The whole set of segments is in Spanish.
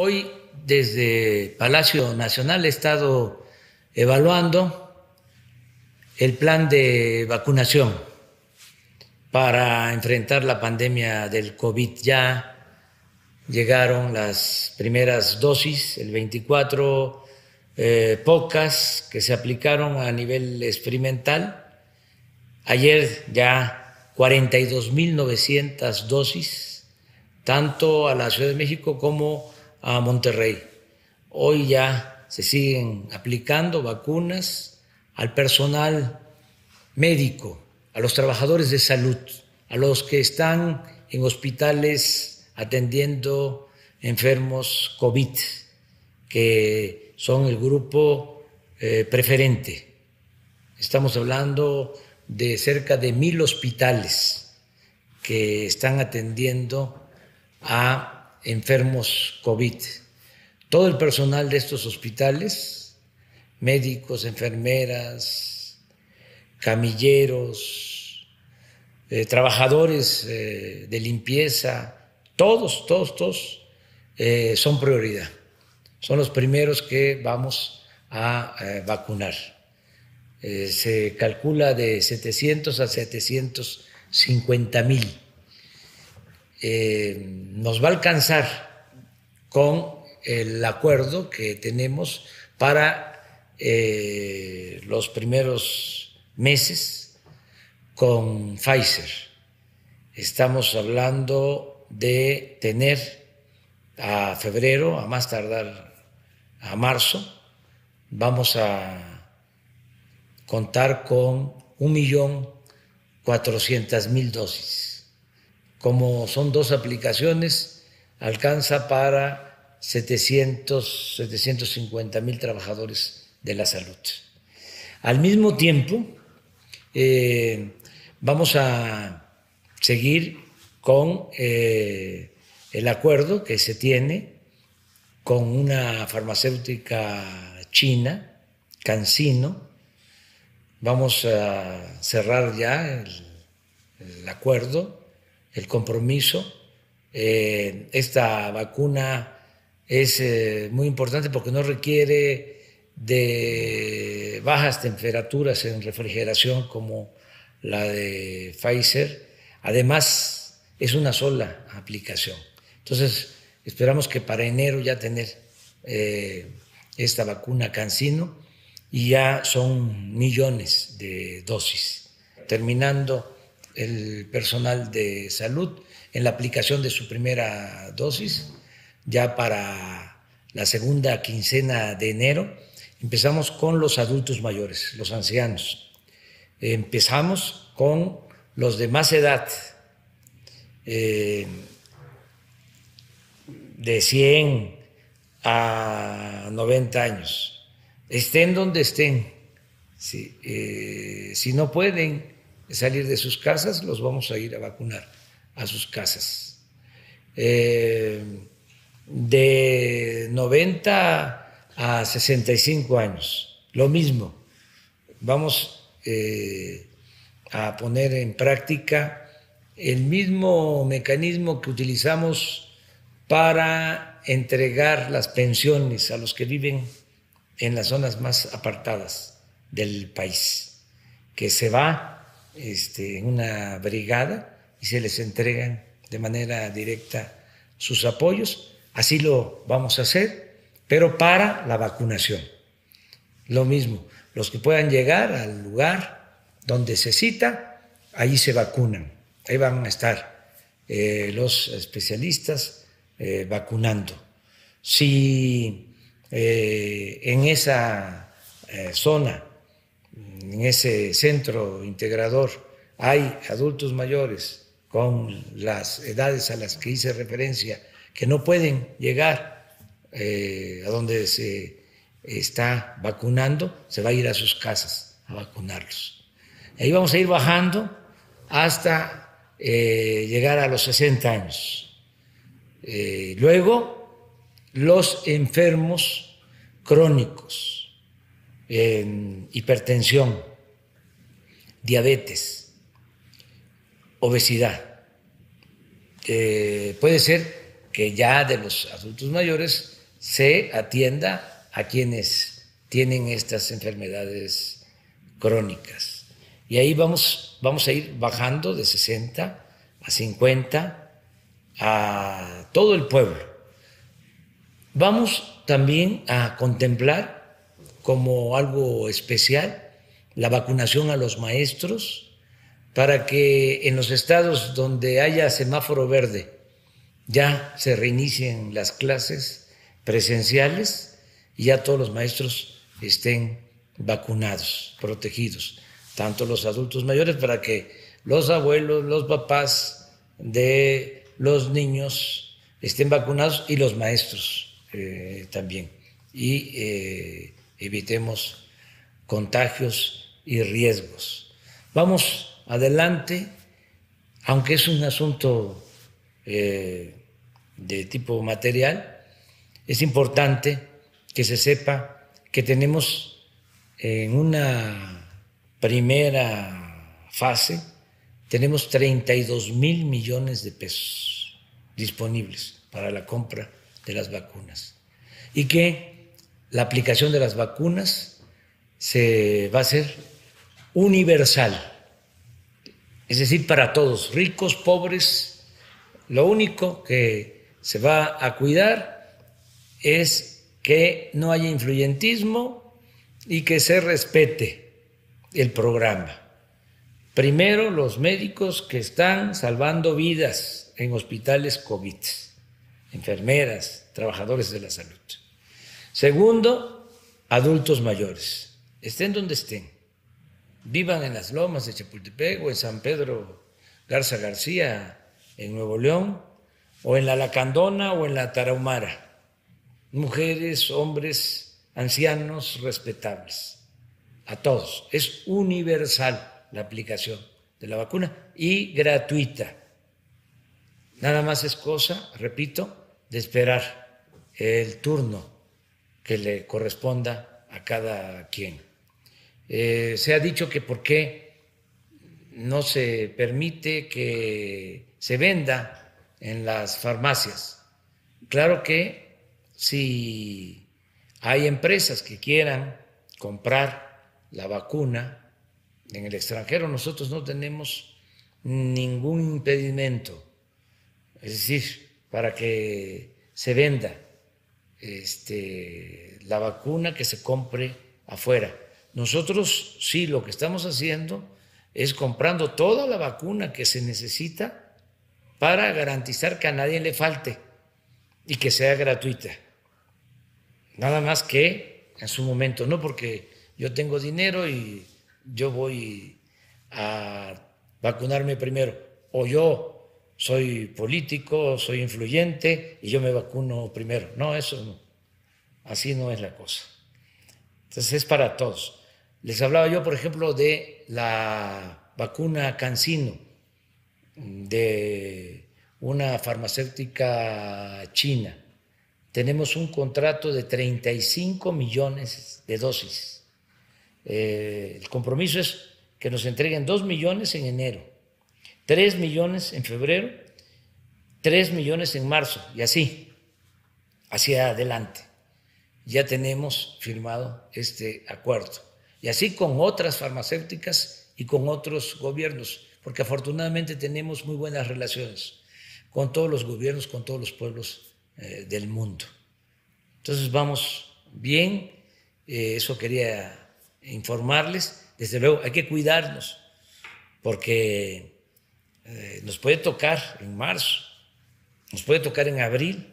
Hoy desde Palacio Nacional he estado evaluando el plan de vacunación para enfrentar la pandemia del COVID. Ya llegaron las primeras dosis, el 24, eh, pocas que se aplicaron a nivel experimental. Ayer ya 42.900 dosis, tanto a la Ciudad de México como a Monterrey. Hoy ya se siguen aplicando vacunas al personal médico, a los trabajadores de salud, a los que están en hospitales atendiendo enfermos COVID, que son el grupo eh, preferente. Estamos hablando de cerca de mil hospitales que están atendiendo a enfermos COVID. Todo el personal de estos hospitales, médicos, enfermeras, camilleros, eh, trabajadores eh, de limpieza, todos, todos, todos eh, son prioridad. Son los primeros que vamos a vacunar. se calcula de 700 a 750 mil eh, nos va a alcanzar con el acuerdo que tenemos para eh, los primeros meses con Pfizer. Estamos hablando de tener a febrero, a más tardar a marzo, vamos a contar con un millón cuatrocientas mil dosis como son dos aplicaciones, alcanza para 700, 750 mil trabajadores de la salud. Al mismo tiempo, eh, vamos a seguir con eh, el acuerdo que se tiene con una farmacéutica china, Cancino. Vamos a cerrar ya el acuerdo el compromiso. Eh, esta vacuna es eh, muy importante porque no requiere de bajas temperaturas en refrigeración como la de Pfizer. Además, es una sola aplicación. Entonces, esperamos que para enero ya tener eh, esta vacuna Cancino y ya son millones de dosis. Terminando el personal de salud en la aplicación de su primera dosis, ya para la segunda quincena de enero. Empezamos con los adultos mayores, los ancianos. Empezamos con los de más edad, eh, de 100 a 90 años, estén donde estén, si, eh, si no pueden salir de sus casas, los vamos a ir a vacunar a sus casas. Eh, de 90 a 65 años, lo mismo. Vamos eh, a poner en práctica el mismo mecanismo que utilizamos para entregar las pensiones a los que viven en las zonas más apartadas del país, que se va este, en una brigada y se les entregan de manera directa sus apoyos. Así lo vamos a hacer, pero para la vacunación. Lo mismo, los que puedan llegar al lugar donde se cita, ahí se vacunan. Ahí van a estar eh, los especialistas eh, vacunando. Si eh, en esa zona en ese centro integrador hay adultos mayores con las edades a las que hice referencia que no pueden llegar eh, a donde se está vacunando, se va a ir a sus casas a vacunarlos. Ahí vamos a ir bajando hasta eh, llegar a los 60 años. Eh, luego, los enfermos crónicos hipertensión, diabetes, obesidad. Eh, puede ser que ya de los adultos mayores se atienda a quienes tienen estas enfermedades crónicas. Y ahí vamos, vamos a ir bajando de 60 a 50 a todo el pueblo. Vamos también a contemplar como algo especial la vacunación a los maestros para que en los estados donde haya semáforo verde ya se reinicien las clases presenciales y ya todos los maestros estén vacunados, protegidos, tanto los adultos mayores para que los abuelos, los papás de los niños estén vacunados y los maestros eh, también. Y eh, evitemos contagios y riesgos. Vamos adelante, aunque es un asunto eh, de tipo material, es importante que se sepa que tenemos en una primera fase, tenemos 32 mil millones de pesos disponibles para la compra de las vacunas y que la aplicación de las vacunas se va a ser universal, es decir, para todos, ricos, pobres. Lo único que se va a cuidar es que no haya influyentismo y que se respete el programa. Primero, los médicos que están salvando vidas en hospitales COVID, enfermeras, trabajadores de la salud. Segundo, adultos mayores, estén donde estén, vivan en las lomas de Chapultepec o en San Pedro Garza García, en Nuevo León, o en la Lacandona o en la Tarahumara, mujeres, hombres, ancianos, respetables, a todos. Es universal la aplicación de la vacuna y gratuita. Nada más es cosa, repito, de esperar el turno que le corresponda a cada quien. Eh, se ha dicho que por qué no se permite que se venda en las farmacias. Claro que si hay empresas que quieran comprar la vacuna en el extranjero, nosotros no tenemos ningún impedimento, es decir, para que se venda este, la vacuna que se compre afuera. Nosotros sí lo que estamos haciendo es comprando toda la vacuna que se necesita para garantizar que a nadie le falte y que sea gratuita. Nada más que en su momento, no porque yo tengo dinero y yo voy a vacunarme primero, o yo soy político, soy influyente y yo me vacuno primero. No, eso no. Así no es la cosa. Entonces es para todos. Les hablaba yo, por ejemplo, de la vacuna Cancino de una farmacéutica china. Tenemos un contrato de 35 millones de dosis. Eh, el compromiso es que nos entreguen 2 millones en enero 3 millones en febrero, 3 millones en marzo y así, hacia adelante. Ya tenemos firmado este acuerdo. Y así con otras farmacéuticas y con otros gobiernos, porque afortunadamente tenemos muy buenas relaciones con todos los gobiernos, con todos los pueblos eh, del mundo. Entonces vamos bien, eh, eso quería informarles. Desde luego hay que cuidarnos, porque eh, nos puede tocar en marzo, nos puede tocar en abril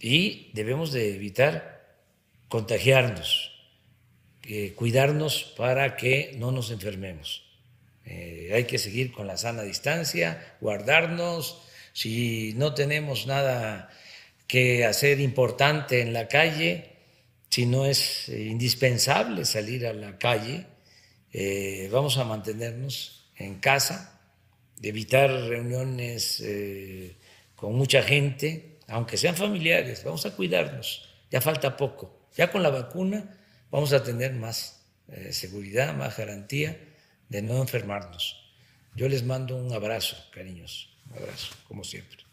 y debemos de evitar contagiarnos, cuidarnos para que no nos enfermemos. Eh, hay que seguir con la sana distancia, guardarnos, si no tenemos nada que hacer importante en la calle, si no es eh, indispensable salir a la calle, vamos a mantenernos en casa de evitar reuniones eh, con mucha gente, aunque sean familiares, vamos a cuidarnos, ya falta poco. Ya con la vacuna vamos a tener más eh, seguridad, más garantía de no enfermarnos. Yo les mando un abrazo, cariños, un abrazo, como siempre.